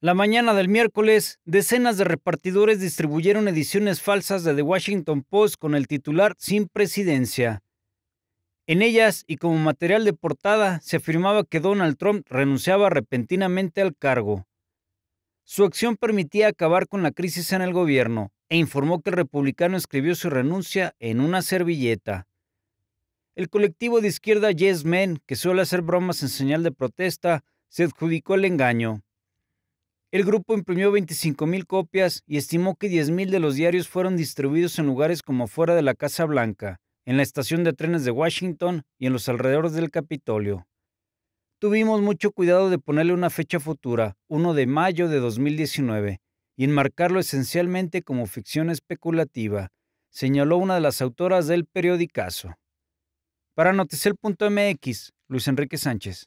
La mañana del miércoles, decenas de repartidores distribuyeron ediciones falsas de The Washington Post con el titular Sin presidencia. En ellas y como material de portada se afirmaba que Donald Trump renunciaba repentinamente al cargo. Su acción permitía acabar con la crisis en el gobierno e informó que el republicano escribió su renuncia en una servilleta. El colectivo de izquierda Yes Men, que suele hacer bromas en señal de protesta, se adjudicó el engaño. El grupo imprimió 25.000 copias y estimó que 10.000 de los diarios fueron distribuidos en lugares como fuera de la Casa Blanca, en la estación de trenes de Washington y en los alrededores del Capitolio. Tuvimos mucho cuidado de ponerle una fecha futura, 1 de mayo de 2019, y enmarcarlo esencialmente como ficción especulativa, señaló una de las autoras del periodicazo. Para noticel.mx, Luis Enrique Sánchez.